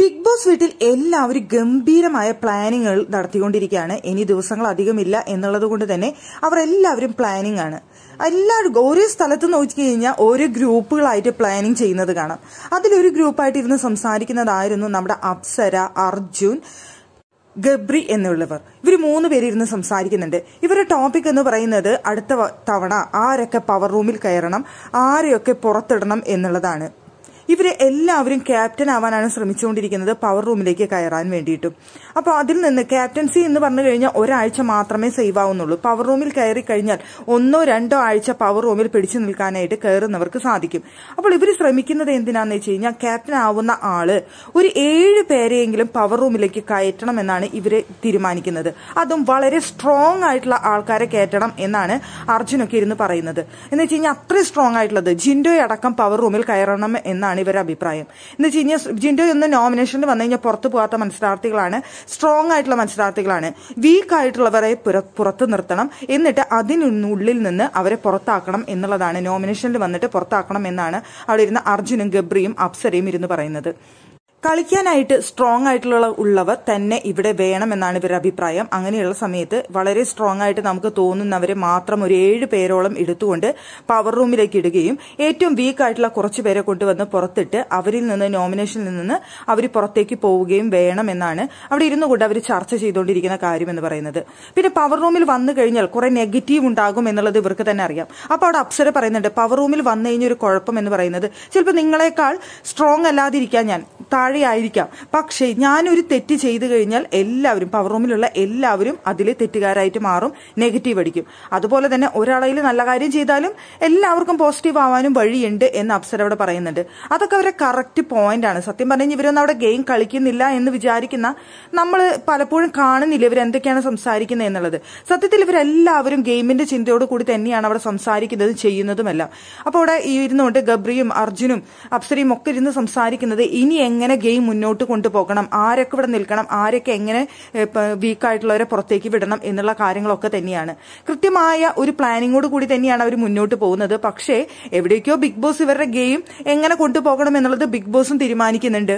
big boss വീട്ടിൽ എല്ലാവരും ഗംഭീരമായ പ്ലാനിങ്ങുകൾ നടത്തിക്കൊണ്ടിരിക്കുകയാണ് ഇനി ദിവസങ്ങൾ അധികമില്ല എന്നുള്ളത് കൊണ്ട് തന്നെ അവർ എല്ലാവരും പ്ലാനിങ് ആണ് എല്ലാവരും ഓരോ സ്ഥലത്ത് നോക്കി കഴിഞ്ഞാൽ ഓരോ ഗ്രൂപ്പുകളായിട്ട് പ്ലാനിങ് ചെയ്യുന്നത് കാണാം അതിലൊരു ഗ്രൂപ്പായിട്ട് ഇരുന്ന് സംസാരിക്കുന്നതായിരുന്നു നമ്മുടെ അപ്സര അർജുൻ ഗബ്രി എന്നുള്ളവർ ഇവർ മൂന്ന് പേരിരുന്ന് സംസാരിക്കുന്നുണ്ട് ഇവരുടെ ടോപ്പിക് എന്ന് പറയുന്നത് അടുത്ത തവണ ആരൊക്കെ പവർ റൂമിൽ കയറണം ആരെയൊക്കെ പുറത്തിടണം എന്നുള്ളതാണ് ഇവരെ എല്ലാവരും ക്യാപ്റ്റൻ ആവാനാണ് ശ്രമിച്ചുകൊണ്ടിരിക്കുന്നത് പവർ റൂമിലേക്ക് കയറാൻ വേണ്ടിയിട്ടും അപ്പോൾ അതിൽ നിന്ന് ക്യാപ്റ്റൻസി എന്ന് പറഞ്ഞു കഴിഞ്ഞാൽ ഒരാഴ്ച മാത്രമേ സേവ് ആവുന്നുള്ളൂ പവർ റൂമിൽ കയറി കഴിഞ്ഞാൽ ഒന്നോ രണ്ടോ ആഴ്ച പവർ റൂമിൽ പിടിച്ചു നിൽക്കാനായിട്ട് കയറുന്നവർക്ക് സാധിക്കും അപ്പോൾ ഇവർ ശ്രമിക്കുന്നത് എന്തിനാന്ന് വെച്ച് കഴിഞ്ഞാൽ ക്യാപ്റ്റൻ ആവുന്ന ആള് ഒരു ഏഴ് പേരെയെങ്കിലും പവർ റൂമിലേക്ക് കയറ്റണം എന്നാണ് ഇവർ തീരുമാനിക്കുന്നത് അതും വളരെ സ്ട്രോങ് ആയിട്ടുള്ള ആൾക്കാരെ കയറ്റണം എന്നാണ് അർജുനൊക്കെ ഇരുന്ന് പറയുന്നത് എന്ന് വെച്ച് കഴിഞ്ഞാൽ അത്രയും സ്ട്രോങ് ആയിട്ടുള്ളത് ജിൻഡോയടക്കം പവർ റൂമിൽ കയറണം എന്നാണ് എന്നാണ് ഇവരുടെ അഭിപ്രായം എന്ന് വെച്ച് കഴിഞ്ഞാൽ ജിൻഡോ എന്ന നോമിനേഷനിൽ വന്നു കഴിഞ്ഞാൽ പുറത്തു പോകാത്ത മത്സരാർത്ഥികളാണ് സ്ട്രോങ് ആയിട്ടുള്ള മത്സരാർത്ഥികളാണ് വീക്ക് ആയിട്ടുള്ളവരെ പുറത്ത് നിർത്തണം എന്നിട്ട് അതിനുള്ളിൽ നിന്ന് അവരെ പുറത്താക്കണം എന്നുള്ളതാണ് നോമിനേഷനിൽ വന്നിട്ട് പുറത്താക്കണം എന്നാണ് അവിടെ ഇരുന്ന അർജുനും ഗബ്രിയും അപ്സരയും ഇരുന്ന് പറയുന്നത് കളിക്കാനായിട്ട് സ്ട്രോങ് ആയിട്ടുള്ള ഉള്ളവർ തന്നെ ഇവിടെ വേണമെന്നാണ് ഇവരുടെ അഭിപ്രായം അങ്ങനെയുള്ള സമയത്ത് വളരെ സ്ട്രോങ് ആയിട്ട് നമുക്ക് തോന്നുന്നവരെ മാത്രം ഒരു ഏഴ് പേരോളം എടുത്തുകൊണ്ട് പവർ റൂമിലേക്ക് ഇടുകയും ഏറ്റവും വീക്ക് ആയിട്ടുള്ള കുറച്ച് പേരെ കൊണ്ടുവന്ന് പുറത്തിട്ട് അവരിൽ നിന്ന് നോമിനേഷനിൽ നിന്ന് അവർ പുറത്തേക്ക് പോവുകയും വേണമെന്നാണ് അവിടെ ഇരുന്നു കൊണ്ട് അവർ ചർച്ച ചെയ്തുകൊണ്ടിരിക്കുന്ന കാര്യം എന്ന് പറയുന്നത് പിന്നെ പവർ റൂമിൽ വന്നു കഴിഞ്ഞാൽ കുറെ നെഗറ്റീവ് ഉണ്ടാകും എന്നുള്ളത് ഇവർക്ക് തന്നെ അറിയാം അപ്പോൾ അവിടെ അപ്സര പറയുന്നുണ്ട് പവർ റൂമിൽ വന്നു കഴിഞ്ഞൊരു കുഴപ്പം എന്ന് പറയുന്നത് ചിലപ്പോൾ നിങ്ങളെക്കാൾ സ്ട്രോങ് അല്ലാതിരിക്കാൻ ഞാൻ താഴെയായിരിക്കാം പക്ഷേ ഞാനൊരു തെറ്റ് ചെയ്തു കഴിഞ്ഞാൽ എല്ലാവരും പവർ റൂമിലുള്ള എല്ലാവരും അതിൽ തെറ്റുകാരായിട്ട് മാറും നെഗറ്റീവ് അടിക്കും അതുപോലെ തന്നെ ഒരാളയിൽ നല്ല കാര്യം ചെയ്താലും എല്ലാവർക്കും പോസിറ്റീവ് ആവാനും വഴിയുണ്ട് എന്ന് അപ്സര അവിടെ പറയുന്നുണ്ട് അതൊക്കെ അവരെ കറക്റ്റ് പോയിന്റ് ആണ് സത്യം പറഞ്ഞാൽ ഇവരൊന്നും അവിടെ ഗെയിം കളിക്കുന്നില്ല എന്ന് വിചാരിക്കുന്ന നമ്മൾ പലപ്പോഴും കാണുന്നില്ല ഇവർ സംസാരിക്കുന്നത് എന്നുള്ളത് സത്യത്തിൽ ഇവരെല്ലാവരും ഗെയിമിന്റെ ചിന്തയോട് കൂടി തന്നെയാണ് അവിടെ സംസാരിക്കുന്നത് ചെയ്യുന്നതുമെല്ലാം അപ്പോൾ അവിടെ ഇരുന്നുകൊണ്ട് ഗബ്രിയും അർജുനും അപ്സരയും ഒക്കെ ഇരുന്ന് സംസാരിക്കുന്നത് ഇനി എങ്ങനെ എങ്ങനെ ഗെയിം മുന്നോട്ട് കൊണ്ടുപോകണം ആരൊക്കെ ഇവിടെ നിൽക്കണം ആരൊക്കെ എങ്ങനെ വീക്കായിട്ടുള്ളവരെ പുറത്തേക്ക് വിടണം എന്നുള്ള കാര്യങ്ങളൊക്കെ തന്നെയാണ് കൃത്യമായ ഒരു പ്ലാനിങ്ങോട് കൂടി തന്നെയാണ് അവർ മുന്നോട്ട് പോകുന്നത് പക്ഷേ എവിടേക്കോ ബിഗ് ബോസ് ഇവരുടെ ഗെയിം എങ്ങനെ കൊണ്ടുപോകണം എന്നുള്ളത് ബിഗ് ബോസും തീരുമാനിക്കുന്നുണ്ട്